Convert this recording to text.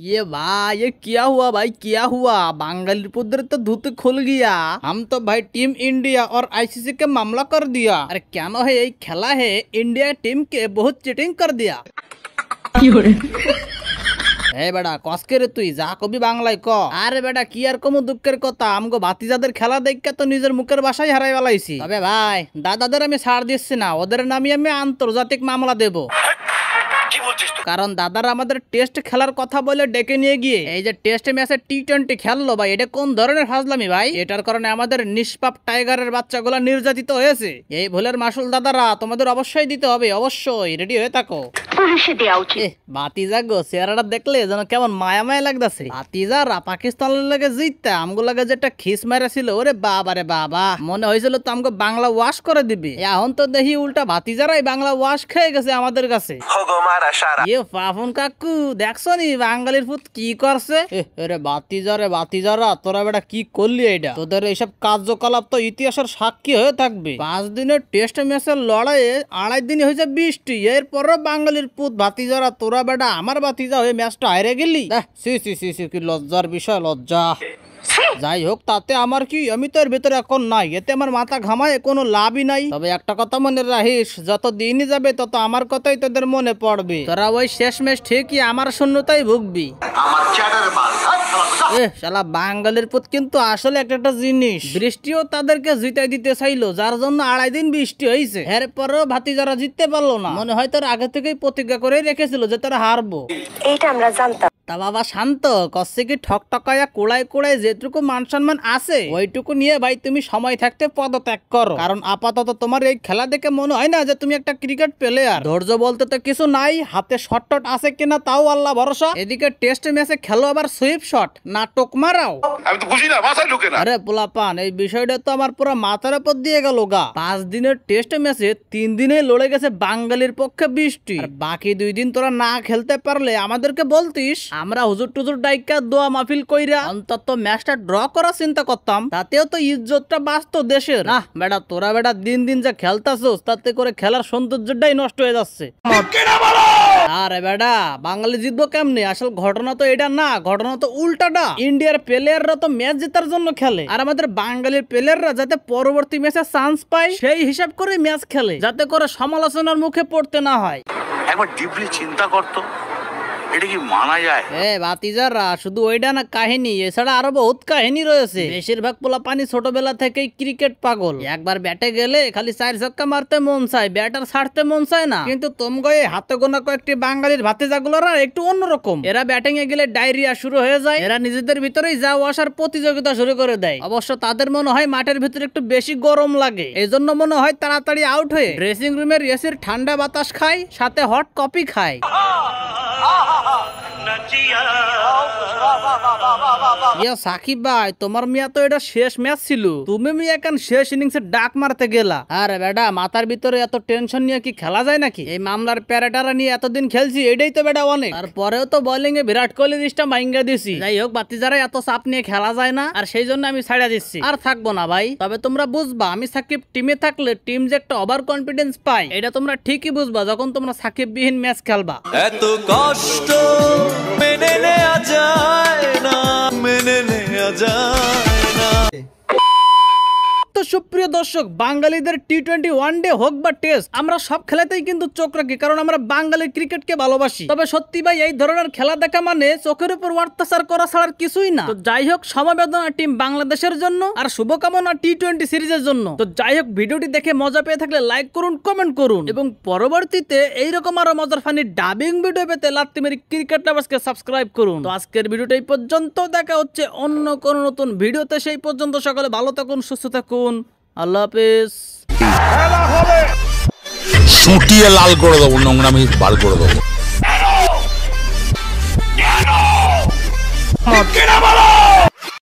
ये भाई ये क्या हुआ भाई क्या हुआ बांगलपुत्र तो धुत खुल गया हम तो भाई टीम इंडिया और आईसीसी के मामला कर दिया अरे क्या नो है यही खेला है इंडिया टीम के बहुत चीटिंग कर दिया ए बेटा कसके रे তুই যা কবি বাংলায় ক আরে বেটা কি আর কমু দুঃখের কথা আমগো ভাতিজাদের খেলা দেখে তো নিজের মুখের বাসায় হারাই ফেলাইছি তবে ভাই দাদাদের আমি ছাড় দিচ্ছি না ওদের নামে আমি আন্তর্জাতিক মামলা দেব কি বলছিস কারণ দাদারা আমাদের টেস্ট খেলার কথা বলে ডেকে নিয়ে গিয়ে এই যে টেস্ট ম্যাচে টি টোয়েন্টি খেললো ভাই এটা কোন ধরনের হাজলামি ভাই এটার কারণে আমাদের নিষ্পাপ টাইগারের বাচ্চাগুলো নির্যাতিত হয়েছে এই ভুলের মাসুল দাদারা তোমাদের অবশ্যই দিতে হবে অবশ্যই রেডি হয়ে থাকো চেহারাটা দেখলে যেন কেমন পাকিস্তানের লাগে জিততা আমগুলাকে ওরে রে মনে হয়েছিল তো বাংলা ওয়াশ করে এখন তো দেখি উল্টা বাতিজারাই বাংলা ওয়াশ খেয়ে গেছে আমাদের কাছে এ পাফন কাকু দেখছো নি বাঙালির পুত কি করছে এরে বাতিজা বাতিজারা তোরা বেটা কি করলি এটা তোদের এইসব কার্যকলাপ তো ইতিহাসের সাক্ষী হয়ে থাকবে পাঁচ দিনের টেস্ট ম্যাচের লড়াইয়ে আড়াই দিনে হয়েছে বৃষ্টি এরপরও বাঙালির পুত বাতিজারা তোরা বেটা আমার বাতিজা হয়ে ম্যাচটা হারে গেলি সি সি সি সি কি লজ্জার বিষয় লজ্জা যাই হোক তাতে আমার কি আমি তো এর ভিতরে এখন নাই এতে আমার মাথা ঘামায় কোনো লাভই নাই তবে একটা কথা মনে রাখিস যত দিনই যাবে তত আমার কথাই তোদের মনে পড়বে তোরা ওই শেষমেশ ঠিকই আমার শূন্যতাই ভুগবি শালা বাঙালির পথ কিন্তু আসলে একটা একটা জিনিস বৃষ্টিও তাদেরকে জিতাই দিতে চাইলো যার জন্য আড়াই দিন বৃষ্টি হয়েছে এরপরও ভাতি যারা জিততে পারলো না মনে হয় তার আগে থেকেই প্রতিজ্ঞা করে রেখেছিল যে তারা হারবো এইটা আমরা জানতাম তা বাবা শান্ত কসে কি ঠকটকায়া কুড়ায় কোড়ায় যেটুকু মান সম্মান আছে ওইটুকু নিয়ে ভাই তুমি সময় থাকতে পদত্যাগ করো কারণ আপাতত তোমার এই খেলা দেখে মনে হয় না যে তুমি একটা ক্রিকেট প্লেয়ার ধৈর্য বলতে তো কিছু নাই হাতে শট টট আছে কিনা তাও আল্লাহ ভরসা এদিকে টেস্ট ম্যাচে খেলো আবার সুইপ শট টোক মারাও আমি তো বুঝি না মাথায় ঢুকে না আরে পোলাপান এই বিষয়টা তো আমার পুরো মাথার উপর দিয়ে গেল গা পাঁচ দিনের টেস্ট ম্যাচে তিন দিনে লড়ে গেছে বাঙালির পক্ষে বৃষ্টি বাকি দুই দিন তোরা না খেলতে পারলে আমাদেরকে বলতিস আমরা হুজুর টুজুর ডাইকা দোয়া মাহফিল কইরা অন্তত ম্যাচটা ড্র করা চিন্তা করতাম তাতেও তো ইজ্জতটা বাঁচতো দেশের না বেটা তোরা বেটা দিন দিন যা খেলতাছো তাতে করে খেলার সৌন্দর্যটাই নষ্ট হয়ে যাচ্ছে আরে বেটা বাঙালি জিতবো কেমনে আসল ঘটনা তো এটা না ঘটনা তো উল্টাটা ইন্ডিয়ার প্লেয়াররা তো ম্যাচ জেতার জন্য খেলে আর আমাদের বাঙালির প্লেয়াররা যাতে পরবর্তী ম্যাচে চান্স পায় সেই হিসাব করে ম্যাচ খেলে যাতে করে সমালোচনার মুখে পড়তে না হয় একবার ডিপলি চিন্তা করতো এটা কি মানা যায় এ বাতিজাররা শুধু ওইটা না কাহিনী এছাড়া আরো বহুত কাহিনী রয়েছে বেশিরভাগ পোলা পানি ছোটবেলা থেকেই ক্রিকেট পাগল একবার ব্যাটে গেলে খালি চার ছক্কা মারতে মন চায় ব্যাটার ছাড়তে মন চায় না কিন্তু তোমগয়ে হাতে গোনা কয়েকটি বাঙালির ভাতিজাগুলোরা একটু অন্যরকম এরা ব্যাটিং এ গেলে ডায়রিয়া শুরু হয়ে যায় এরা নিজেদের ভিতরেই যা আসার প্রতিযোগিতা শুরু করে দেয় অবশ্য তাদের মনে হয় মাঠের ভিতরে একটু বেশি গরম লাগে এই জন্য মনে হয় তাড়াতাড়ি আউট হয়ে ড্রেসিং রুমের এসির ঠান্ডা বাতাস খায় সাথে হট কপি খায় 好好好 সাকিব ভাই তোমার মিয়া তো এটা শেষ ম্যাচ ছিল তুমি মিয়া এখন শেষ ইনিংসে ডাক মারতে গেলা আর বেটা মাথার ভিতরে এত টেনশন নিয়ে কি খেলা যায় নাকি এই মামলার প্যারাটারা নিয়ে এতদিন খেলছি এটাই তো বেটা অনেক আর পরেও তো বোলিং এ বিরাট কোহলি দিসটা মাইঙ্গা দিছি যাই হোক বাতি যারা এত চাপ নিয়ে খেলা যায় না আর সেই জন্য আমি ছাড়া দিচ্ছি আর থাকবো না ভাই তবে তোমরা বুঝবা আমি সাকিব টিমে থাকলে টিম যে একটা ওভার কনফিডেন্স পায় এটা তোমরা ঠিকই বুঝবা যখন তোমরা সাকিব বিহীন ম্যাচ খেলবা এত কষ্ট মেনে নেওয়া যায় না মেনে নেওয়া যায় সুপ্রিয় দর্শক বাঙালিদের টি টোয়েন্টি ওয়ান ডে হোক বা টেস্ট আমরা সব খেলাতেই কিন্তু চোখ রাখি কারণ আমরা বাঙালির ক্রিকেটকে ভালোবাসি তবে সত্যি ভাই এই ধরনের খেলা দেখা মানে চোখের উপর অত্যাচার করা ছাড়ার কিছুই না তো যাই হোক সমবেদনা টিম বাংলাদেশের জন্য আর শুভকামনা টি টোয়েন্টি সিরিজের জন্য তো যাই হোক ভিডিওটি দেখে মজা পেয়ে থাকলে লাইক করুন কমেন্ট করুন এবং পরবর্তীতে এইরকম আরো মজার ফানি ডাবিং ভিডিও পেতে মেরি ক্রিকেট লাভার্সকে সাবস্ক্রাইব করুন তো আজকের ভিডিওটা এই পর্যন্ত দেখা হচ্ছে অন্য কোনো নতুন ভিডিওতে সেই পর্যন্ত সকালে ভালো থাকুন সুস্থ থাকুন আল্লাহ হাফেজ সুটিয়ে লাল করে দেবো নোংরামি বার করে দেবো